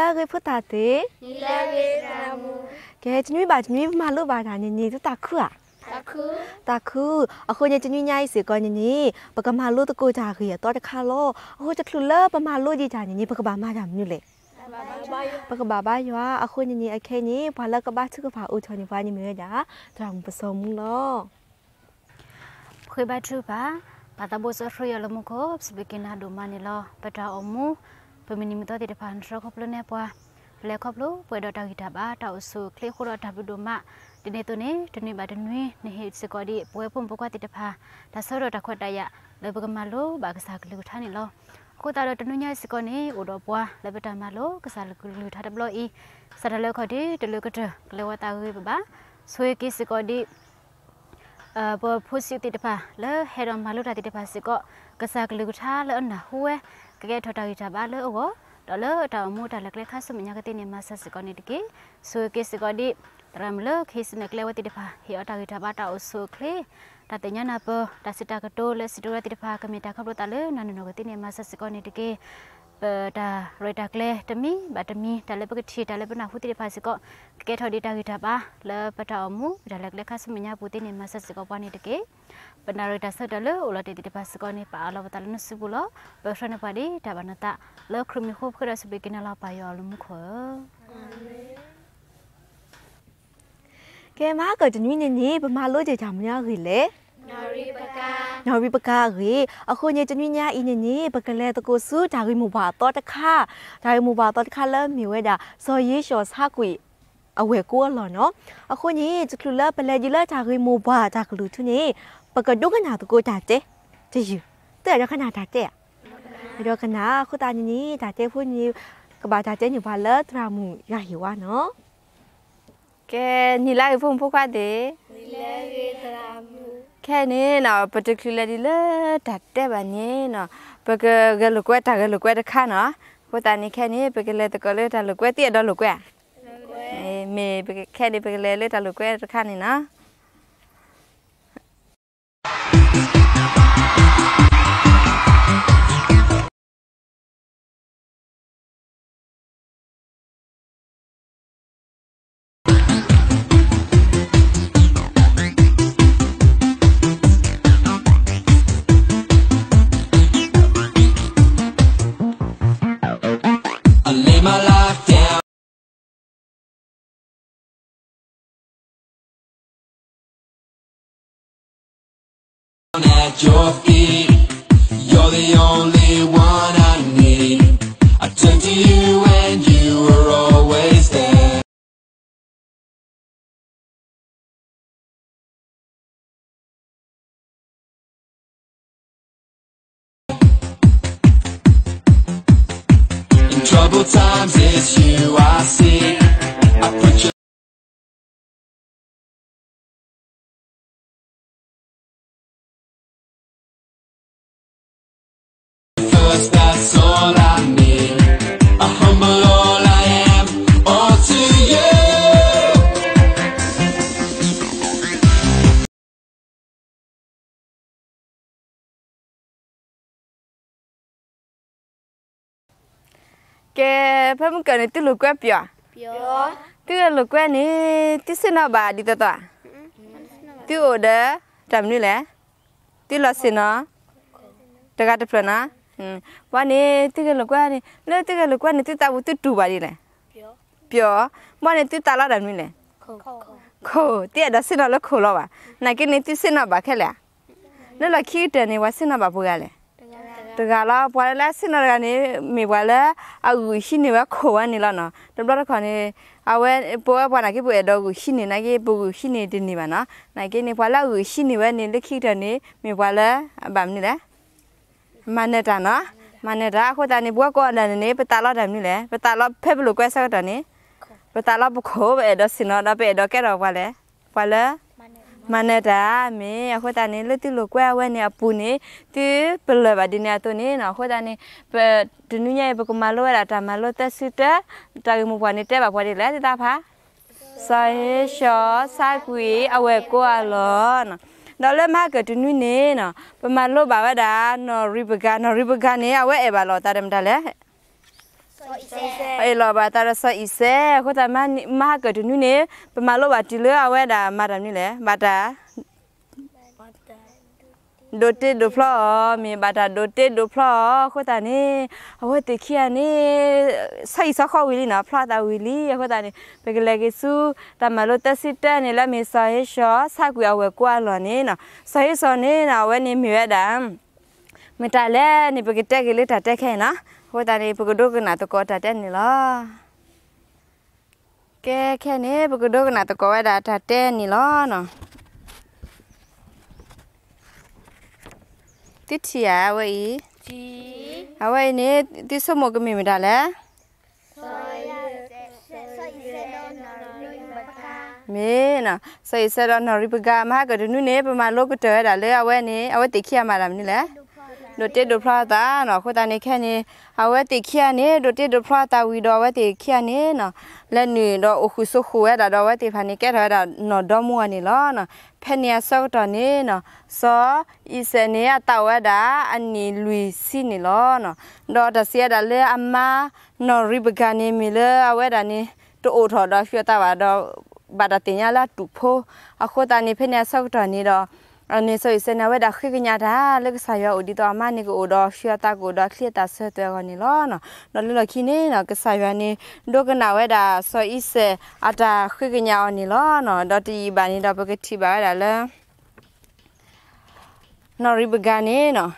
လာဂေဖုတာတေနီလာဂေရာမူကဲကျွနွေးပါကျွနွေးမလို့ပါတာညင်ညင်တခုอ่ะတခုတခုအခုညကျွနွေးညိုင်းစေကောညင်ညင်ပကမာလို့တကိုကြခေရတော့တခါလို့အခုတခုလဲပမာလို့ကြည်ကြညင်ညင်ပကပါမကြမြွလေပကဘာဘာယွာအခုညင်ညင်အခဲညင်ဘာလကဘာချကဘာဦးချောညဘာညင်မြေကြတောင်ပစုံမလို့ခွေဘတ်ထူပါဘာတဘောဆရရလမကိုစပကင်နာဒူမနီလောပတာအမူမနီမတော်တဲ့ဖန်ထရခပလနေပွားဖလဲခပလပွဲတော်တောက်ဂီတာပါတောက်ဆူခလီခိုရဒဗဒုမဒီနေ့တနေ့တနေ့ပါတနေ့နေဟစ်စကောဒီပွဲဖွန်ပကွာတဲ့ဖာဒါဆောတော့တခွတ်တရလေပကမလိုဘာကစားကလူထားနေလောကိုတာတော့တနုညစကောနေဦးတော်ပွားလေပတမလိုကစားကလူထားတဘလို့ဤစတလဲခဒီတလူကတကလဝတာဝေပါဆွေကိစကောဒီအဘဖို့စီတတဖာလေဟေရမလိုတာတတဖာစကောကစားကလူထားလောနာဟူဝဲကဲထော်တာကြီးတာပါလို့အောတော်လို့တော်မူတာလက်လက်ခါစမညာကတိနေမဆစကောနေတကေဆိုကေစကောဒီတရမလို့ခိစနကလေဝတိတဖာဟေအတာကြီးတာပါတာအဆိုခလေတတညာနာပတစတကတိုလက်စတိုရတိတဖာကမေတာခပ်လို့တာလေနနနကတိနေမဆစကောနေတကေဒါရိုက်တာကလေတမီဗတမီတလည်းပကတိတလည်းပနာဟုတိဖာစကကဲထော်ဒီတာဂီတာပါလပတာအမှုဒါလည်းလက်ခဆမညာပူတိနေမဆစကပနိတကေပနာရိုက်တာဆတလည်းဥလာတိတိဖာစကနေပါအလဘတလနစဘူလဘဖရနပါဒီဒါဘနတာလခရမီခုခရစဘကနလာပါယောလမှုခောကဲမာကတနွိနေနေဗမာလို့ကြကြမရခေလေနော်ရီပကာရေအခုညချွညညာအင်းညင်ပကလဲတကိုစုဒါရီမူပါတော့တခါဒါရီမူပါတော့တခါလဲမြေဝဲတာဇော်ရေးလျှော်စကွေအဝဲကိုလော်နော်အခုညချကလူလပလဲကြီးလာဒါရီမူပါဒါကလူသူနေပကဒုကနာတကိုတာတဲ့တယူတဲ့ရခနာတာတဲ့ရခနာခုတာညင်ဒါတဲ့ဖုန်ကြီးကဘာတာတဲ့ညပါလဲတရာမူရဟီဝါနော်ကဲညီလိုက်ဖုန်ဖုတ်ခတ်တဲ့ခဲနေနော် particularly လဲတတ်တဲ့ပါနေနော်ဘကကလကွဲတာကလကွဲတခါနော်ဘတနိခဲနေဘကလဲတကလဲတလကွဲတည့်တော့လကွဲအေးမေဘကခဲနေဘကလဲလဲတလကွဲတခါနေနော် your feet You're the only one I need I turn to you and you are always there In troubled times ကဲဖမကနေတူလူကွက်ပြောပြောတူလူကွက်နေတူစနဘာဒီတတော်တူဒတမ်နီလေတူလစနတကတဖလနာဘာနေတူလူကွက်နေနော်တူလူကွက်နေတူတာဘူးတူတူပါဒီလေပြောပြောမနေတူတာလာတမ်နီလေခိုတဲ့ဒါစနလခိုလောပါနာကိနေတူစနဘာခဲလေနော်လခီတနေဝစနဘာဘူးရလေတကလာပွာလဲစနရကနေမေပွာလဲအကူရှိနေဝခေါ်ဝနေလာနော်တပတော့ခါနေအဝဲပွာပွာနာကိပွေတော့ကူရှိနေနိုင်ကိပူရှိနေတင်နေပါနော်နိုင်ကိနေပွာလာကူရှိနေဝနေလက်ခိတဲ့နေမေပွာလဲဗမ်နေလဲမနေတာနော်မနေတာခုတန်နေဘွားကောအန်နေပတာလာတယ်နေလဲပတာလာဖက်ဘလို့ကွဲဆောက်တယ်နေပတာလာဘခိုးပဲတော့စနော်တော့ပဲတော့ကဲတော့ပွာလဲပွာလဲမနတာမင်းအခုတနေလတိလကွဲဝဲနေအပူနေတီပလဘဒီနေတုန်နေနော်ခုတနေပဒနုညေပကမလောရတာမလောတစစ်တတာမဘဝနေတဲ့ဘဝတွေလဲတဖာစာဟေရှောစာကွေအဝဲကိုအလောနော်နော်လဲမကတနုနေနော်ပမလောပါဝဒါနော်ရိပကနော်ရိပကနေအဝဲအဘလောတာတယ်မတလဲเอลอบาตาราซออีเซโคตามามาเกิดนูเนี่ยปมาโลบาติเลอเวดามาดามนี่แหละบาตาโดเตโดฟลอมีบาตาโดเตโดฟลอโคตานี่เอาไว้ติเคียนี่ใส่ซอคอวิลีนะพลาตาวิลีโคตานี่เปกเลกิซูตามาโลตะสิตะนี่ละมีซอเฮชอซากุยเอาไว้กว่าหลอนี่นะซอเฮซอนี่นะเวนี่มีเวดามမတလဲနေပကတက်ကလေးတတက်ခဲနော်ကိုတန်ဒီပကဒုကနာတကောတတဲ့နီလားကဲခဲနေပကဒုကနာတကောဝဲတာတတဲ့နီလားနော်တိချီယာဝဲဤជីအဝဲနေတိစမကမိမဒါလဲမေနာစေစရနရိပဂမဟာကဒနုနေပမာလောကတဲဒါလဲအဝဲနေအဝဲတိခိယမာလာမနီလဲဒိုတေဒိုဖရာတာနော်ခိုတာနေခဲနေအဝဲတိခိယနေဒိုတေဒိုဖရာတာဝီဒောဝဲတိခိယနေနော်လက်နေတော့အခုဆုခွဲတာတော့ဝဲတိဖာနေကဲထားတာနော်ဒေါမွာနေလောနော်ဖဲနေဆောက်တော်နေနော်စောဤစနေရတာဝဲတာအနီလူစီနေလောနော်တော့တစီရတာလဲအမနော်ရိပကနေမီလဲအဝဲတာနေတို့အိုထော်တော့ဖြွတ်တာပါတော့ဘာတတင်ရလာတူဖိုးအခုတာနေဖဲနေဆောက်တော်နေတော့အနေဆိုစနဝဒခိကညာတာလကဆာယောဒီတော်မနိကိုတော့ရှီတာကိုတော့ခလတာဆွဲတဲကောနေလောနော်နော်လလခိနေနော်ကဆာယောနေဒုကနာဝဒဆောဤစအတာခိကညာအနေလောနော်ဒတီဘာနေတော့ပကတိပါဒါလဲနော်ရိဘဂနေနော်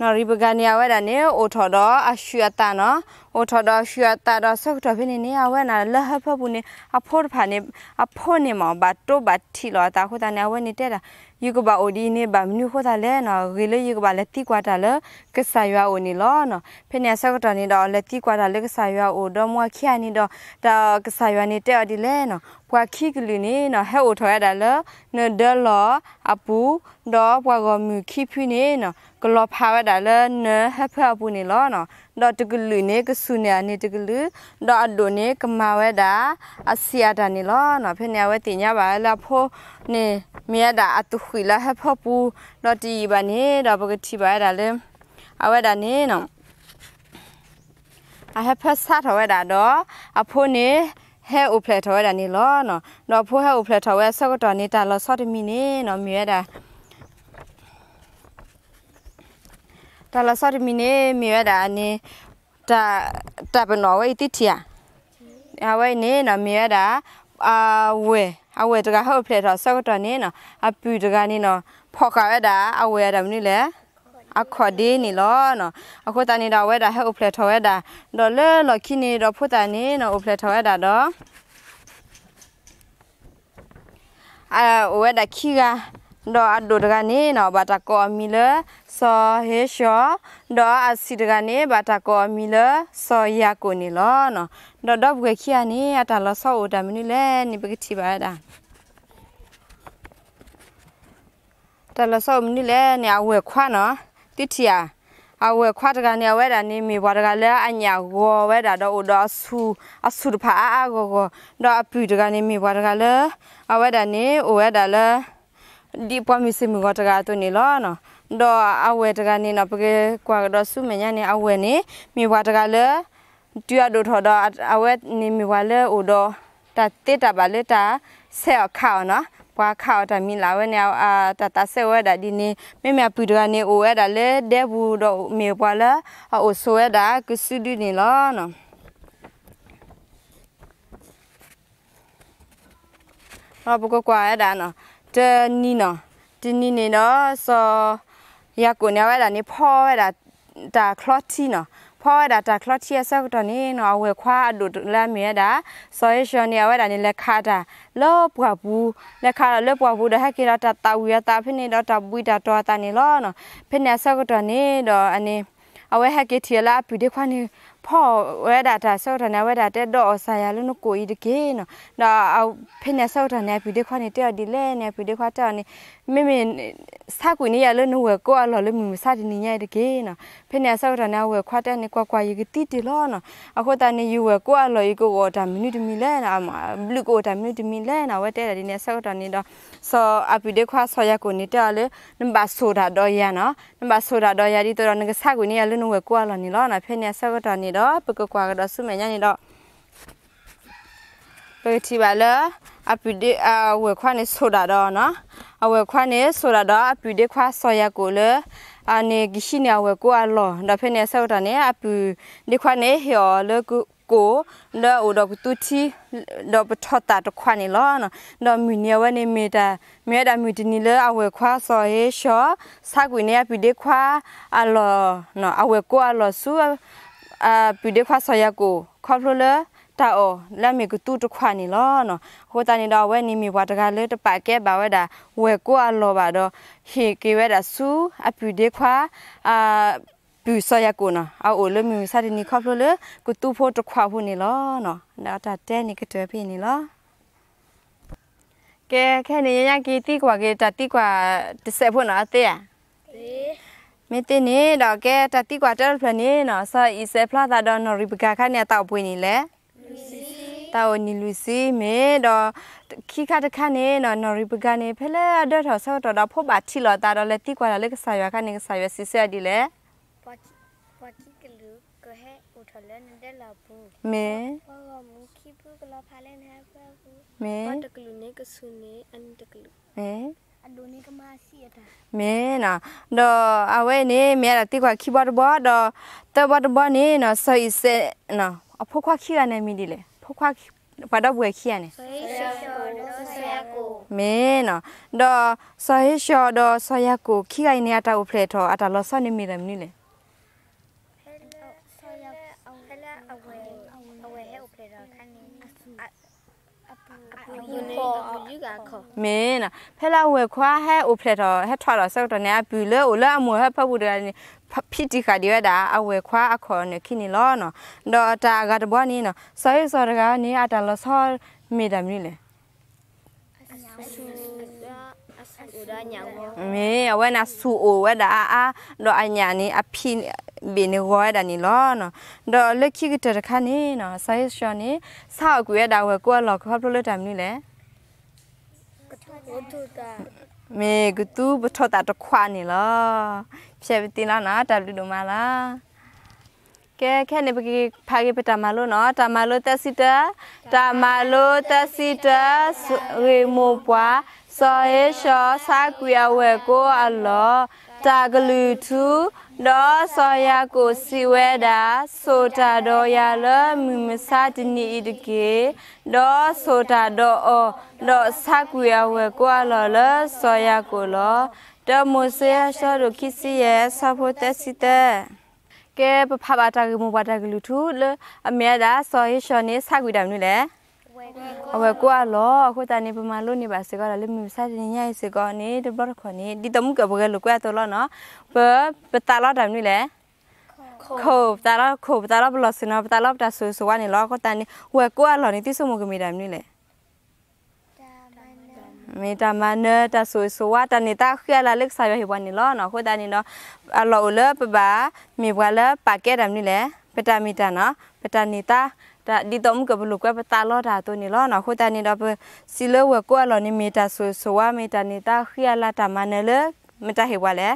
နော်ရိဘဂနေဝဒနေအိုထော်တော့အရှီတာနော်โอทอดอชัวตาดอสุกทอพี่นี่เนี่ยเวน่ะละฮะพะปุนี่อพอผานี่อพอนี่หมอบัตโตบัตทีลอตาโคตาเนี่ยเวนี่เตดายูกบาโอดีนี่บามนูโคตาเลเนาะเรเลยูกบาละติกว่าตาละกะสายาโอนี่ลอเนาะพี่เนี่ยสุกทอนี่ดอละติกว่าตาละกะสายาโอดอมัวขี้นี่ดอตากะสายานี่เตอดีเลเนาะဘွာခိကလူနေနော်ဟဲ့အိုထော်ရတာလနော်ဒလောအပူတော့ဘွာကောမြူခိဖိနေနော်ကလောဖာရတာလနော်ဟဲ့ဖအပူနေလောနော်တော့တကလူနေကစဆုနေအနိတကလူတော့အဒိုနေကမဝဲတာအစီအတာနေလောနော်ဖနေဝဲတင်ရပါလားဖိုးနေမြဲတာအတူခွေလာဟဖပူတော့တီပါနေတော့ပကတိပါရတာလေအဝဲတာနေနော်အဟဖဆတ်ဝဲတာတော့အဖိုးနေဟဲအိုဖလက်ထော်ရတာနေလောနော်တော့ဖိုးဟဲအိုဖလက်ထော်ဝဲဆော့တော်နေတာလောဆော့တမီနေနော်မြဲတာတလာဆော့တမီနေမြဲတာနေ ta ta pe no wei ti tia a wei ne na mi ya da a we a we to ga ho phle tho so to ne no a pu to ga ne no pho ka ya da a we ya da ni le အခေါ်ဒီနီလောနော်အခုတန်နေတော့ဝဲတာဟဲ့အုပ်ဖလက်ထော်ဝဲတာတော့လဲလော်ခင်းနေတော့ဖုတန်နေနော်အုပ်ဖလက်ထော်ဝဲတာတော့အာဝဲတာခီကดออัดดูดกันนี่เนาะบาตะกอมีเลซอเฮชอดออัดสิดกันนี่บาตะกอมีเลซอยากุนี่ลอเนาะดอดอบเกขี้อันนี้อัตลอซออุดามินี่แลนี่เบกที่บาดาတလဆောမနီလဲနေအဝဲခွနော်တိတီယာအဝဲခွတကနေဝဲတာနေမေဘွားတကလဲအညာဝဝဲတာတော့ဥတော်ဆူအဆူတဖာအာအာကိုကိုတော့အပူတကနေမေဘွားတကလဲအဝဲတာနေဝဲတာလဲ di pamisi mi gota gato ni lo no do awe ta gani na pge kwa do su me nya ni awe ni mi wata ga le tu do tho do awe ni mi wa le u do ta te ta ba le ta se a kha no kwa kha ta mi la we ne a ta ta se we da di ni me me pu ga ni o we da le de bu do mi wa le a o so we da ku su du ni lo no ba bu ko kwa e da no တနီနော်ဒီနီနေနော်ဆောရကိုနေဝဲတာနေဖောဝဲတာတာကလော့တီနော်ဖောဝဲတာတာကလော့တီရဆောက်တော့နေနော်အဝဲခွာအလိုလမ်းမြဲတာဆောရရှင်နေဝဲတာနေလက်ခါတာလောပွားဘူးလက်ခါလောပွားဘူးတဟက်ကေတာတာဝီရတာဖိနေတော့တာပွီတာတော့တာနေလောနော်ဖိနေဆောက်တော့နေတော့အနေအဝဲဟက်ကေတီလာပီဒီခွာနေพ่อเวดาตาเซาทนะเวดาเตดอสายาลุนกูอีดเกเนาะดาเอาเพญาเซาทนะพี่เดควานี่เตอดีแลเนี่ยพี่เดควาเตอนี่မေမေစာကွနေရလနဝကိုအလော်လမမစာဒီနေရတကေနဖေနေဆောက်ရနာဝခွတ်တဲ့နေကွာကွာယကတိတလောနအခုတနေယူဝကိုအလော်ယကိုဝတာမီနီတမီလဲနာမဘလူကိုတာမီနီတမီလဲနာဝတဲ့ဒီနေဆောက်တာနေတော့ဆောအပိဒေခွာဆောရကိုနေတလေနံပါတ်ဆိုတာတော့ရနနံပါတ်ဆိုတာတော့ရဒီတော့ငါစာကွနေရလနဝကိုအလော်နေလောနဖေနေဆောက်တာနေတော့ပကကွာကတော့ဆုမညာနေတော့လွယ်ချီပါလေအပူဒီအဝဲခွားနေဆိုတာတော့နော်အဝဲခွားနေဆိုတာတော့အပူဒီခွားဆော်ရကိုလေအနေဂိရှိနေအဝဲကိုအလောဒါဖဲနေဆောက်တာနေအပူဒီခွားနေဟော်လေကူကိုတော့ဦးတော့သူတီတော့ပထတာတခွနေလောနော်တော့မြူနေဝနေမီတာမဲတာမြူတနီလဲအဝဲခွာဆော်ဟေရှော့စကွေနေပီဒီခွာအလောနော်အဝဲကိုအလောဆူအပီဒီခွာဆော်ရကိုခေါပလိုလဲတာအောလာမီကတူတခွာနီလောနော်ဟိုတန်နေတော့ဝဲနီမီဘွားတကလေးတပါကဲပါဝဲတာဝဲကိုအလောပါတော့ဟေကေဝဲတာဆူအပြူဒေခွာအာပြူဆရကုနအောလမီစာဒီနီခေါဖလိုလေကတူဖို့တခွာဖို့နီလောနော်ဒါတာတဲနီကတဲဖိနီလောကဲခဲနေရရကီတီကွာကေတတိကွာတဆက်ဖို့နော်တဲ့မေတင်နေတော့ကဲတတိကွာတယ်ဖနေနော်ဆာဤဆက်ဖလာတာတော့နော်ရီပကာခနဲ့တောက်ပွေးနေလေတာအိုနီလူစီမေတော့ခိခတခနဲ့နော်နော်ရီပကနေဖလဲအဒတ်တော်ဆော့တော်တော့ဖို့ပါချီလောတာတော့လက်တိကွာလက်ဆာရွာကနေဆာရွာစစ်ဆက်ဒီလေပါချီကလူကဟဲဥထလန်တဲ့လာဘူးမေဘာမူခိပူကလာဖလဲနေဖဘူးမေပတ်တကလူနေကဆုနေအန်တကလူမေအဒိုနေကမရှိတာမင်းနော်တော့အဝဲနေမြရတိကွာခီဘတ်ဘောတော့တဘတ်ဘောနေနော်ဆိုစ်နော်အဖိုးခွားခီရနေမိဒီလေ kwa padabwekiane meno do sohisho do soyaku kigaini ata upleto ata losoni miramnile မင်းနာဖဲလာဝဲခွာဟဲအိုဖလက်တော်ဟဲထွာတော်ဆောက်တော်နေပူလဲအိုလဲအမွေဟဲဖက်ဘူးတယ်ဖြစ်တိခါဒီဝဲတာအဝဲခွာအခေါ်နေခင်းနေလောနော်တော့တာကတဘောနေနော်ဆော်ရဆော်တကနေအတလဆော်မေတ္တာမင်းလေ ra nhàng vô mẹ ở na su ô ở đã à đó anh nhà này à pin bên này gọi đã nỉ lo nó đó lấy khi cái trở khăn này nó sai cho này sao quỷ đã vừa qua lọ khắp lối làm như lẽ mẹ cứ tu bớt thọ ta cho khoan nỉ lo xem tin là nó tập được mà là ကဲခဲနေပကီဖာကေပတာမလို့နော်တာမလို့တက်စီတာတာမလို့တက်စီတာရေမိုပွားစောယေရှောဆာကူယဝဲကိုအလောတာဂလူသူနောစောယကိုစီဝဲတာဆိုတာတော့ရလမြမစာတနီတကေနောဆိုတာတော့အောနောဆာကူယဝဲကိုအလောလစောယကိုလောတမုဆေရှောတို့ခိစီရဲ့ဆာဖို့တက်စီတဲ့ကဲပဖပါတာကမူပါတာကလူထုအမြဲတာစောယေရှောနေဆာကူတမ်နုလေအဝဲကွာလောအခုတန်နေပမာလို့နေပါစကောလည်းမစတဲ့ညိုင်စကောနေတဘခနေဒီတမှုကဘကလကွာတော်လောနော်ပပတာလာတမ်နေလေခိုပတာလာခိုပတာလာဘလစနပတာလာပတာဆူဆူဝနေလောကတန်နေဝဲကွာလောနေတိဆမှုကမိတမ်နေလေမေတ္တာမနတဆူဆဝတနေတာခရလာလက်ဆိုင်ဟိဝနီလောနော်ခိုဒနီနော်အလောလပဘာမေဘွာလပါကဲတမ်နီလေပတမီတနော်ပတနေတာဒါဒီတော့မကဘလူကွဲပတာလောတာတူနီလောနော်ခုတန်နေတော့စီလဝကွာလောနေမီတာဆူဆွာမီတာနေတာခရလာတာမနလေမတဟေဝလဲ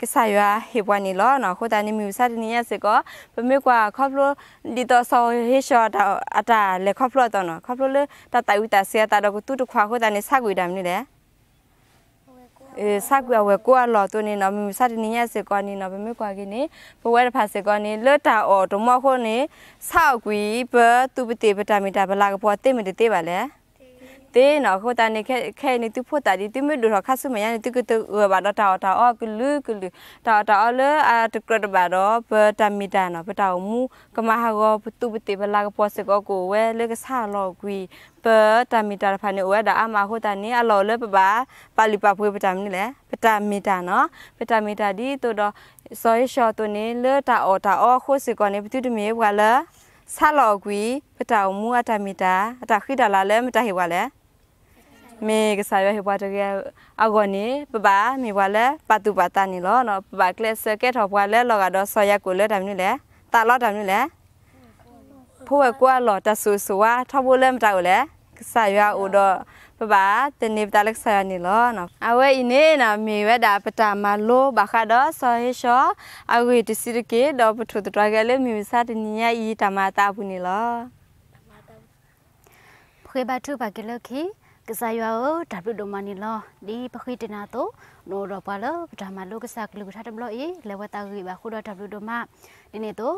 ကဆာယဟေဝနီလောနော်ခုတန်နေမီစတနီရစကောပမေကွာခေါပလိုဒီတော့ဆောဟေရှောတာအတာလေခေါပလိုတော့နော်ခေါပလိုလေတတိုင်ဝတာဆေတာတော့တူတခွာခုတန်နေဆကွေတာမနီလဲสักเอาไว้กว่าหลอตัวนี้เนาะมีสัตว์นี้เสกอนนี้เนาะไม่กว่ากินนี่เพราะว่าภาษาเสกอนนี้เลือดตาออกตรงมอคนนี้สาวกุยเบอร์ตุปติปตามิตาเวลาก็พอเต็มมันเต็มไปแล้วတေနော်ခိုတာနေခဲခဲနေသူဖို့တာဒီသူမလူတော့ခဆုမရနေသူကတူဘာတော့တာတာအော်ကလူကလူတာတာအော်လေအတကရဘာတော့ပတမီတာနော်ပတာမူကမဟာကောပတူပတိဘလာကပေါ်စကောကိုဝဲလေကဆာလောကွီပတမီတာဖာနေဝဲဒါအမခိုတာနေအလော်လေပပါပါလီပါဖွေးပတာမီလေပတမီတာနော်ပတမီတာဒီတို့တော့စောရရှော်တူနေလေတာအော်တာအော်ခိုစကောနေပတူတမီဝါလာဆာလောကွီပတာမူအတမီတာအတခိတာလာလေမတဟေဝါလေမေကစားရဟပွားတကယ်အကောနေပပမေဘွာလဲပတူပတာနေလောနော်ပပကလက်ဆကဲထော်ဘွာလဲလောကတော့ဆော်ရကိုလဲဒါမျိုးလဲတာလောဒါမျိုးလဲဖိုးကွာလောတဆူဆူဝါထော်ဘိုလဲမတောက်လဲကစားရအိုတော့ပပတနေပတာလက်ဆာနေလောနော်အဝဲအင်းနေနာမေဝဲဒါပတာမလိုဘခါတော့ဆော်ဟေရှောအဝဲတစီရကေတော့ပထုတတော်ကလေးမြေစားတနေရဤတမတာဘူးနေလောခွေဘတ်ထုပါကလခိကစားရွာကိုဒါပြုတော်မနီလောဒီပခိတနာတော့နိုတော့ပါလောပထမလောကစားကလူထားတယ်မလို့အေးလေဝတာကြီးပါခုတော့ဒါပြုတော်မဒီနေ့တော့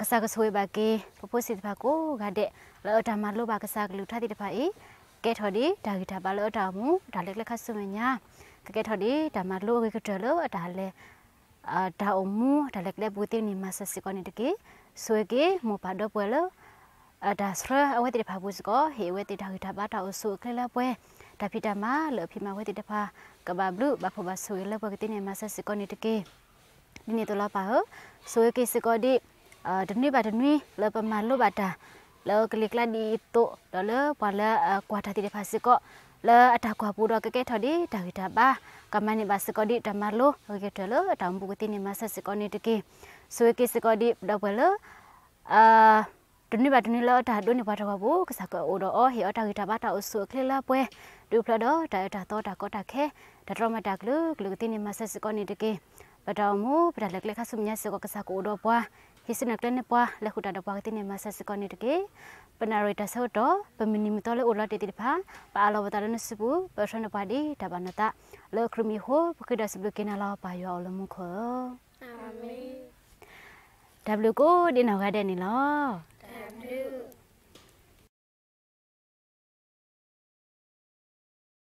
ကစားကဆွေးပါကေပပုစစ်ပါကိုကတဲ့လောဒါမလောပါကစားကလူထားတဲ့တဖာအေးကဲထော်ဒီဒါဂီတာပါလောတာမူဒါလက်လက်ခတ်ဆွေးညာကဲထော်ဒီဒါမလောကေကတလောဒါလဲအာဒါအမူဒါလက်လက်ဘူတင်နေမဆစီကောနေတကေဆွေးကေမောပါတော့ပွဲလောဒါစရအဝတိဖာဘူးစကိုဟေဝတိဒါဟိတာဘာတာအဆုခလလပွဲဒါဖီတမလေဖီမဝတိတဖာကဘာဘလူဘဖဘဆွေလပွဲတိနေမဆစကိုနိတကေဒီနေတလပါဟဆွေကေစကိုဒီဒနိဘာဒနိလပမလုဘာတာလောကလကလာဒီတိုဒေါ်လပလကွာတာတိဖာစကိုလအတကွာပူတော့ကကဲထော်ဒီဒါဂီတာပါကမနိဘာစကောဒီတမလိုဟကေထော်လတံပူကတိနေမဆစကောနိတကေဆွေကေစကောဒီဒဘလအာဒုနိဘဒုနိလောတာဒုနိဘတာဘူကစကောအိုဒောဟေအတာဂီတာဘတာအဆုခလလပွဲဒူဖလဒောတာတာတောတာကောတာခဲဒတရမတာကလုကလုတိနိမဆစကောနိတကေပတောမူပဒလက်လက်ခဆုမြစကောကစကောအိုဒောပွာဟိစနကလနပွာလခုတာဒပွာတိနိမဆစကောနိတကေပနာရတာဆောတော့ပမနီမတော်လေအိုလာတေတေဖာပါလောဘတာလနစဘူးပရနပါဒီတဘနတာလေခရမီဟိုပကဒစဘလကေနလာပါယောလမခောအာမင် W ကိုဒီနောက်ရတဲ့နေလား Yeah.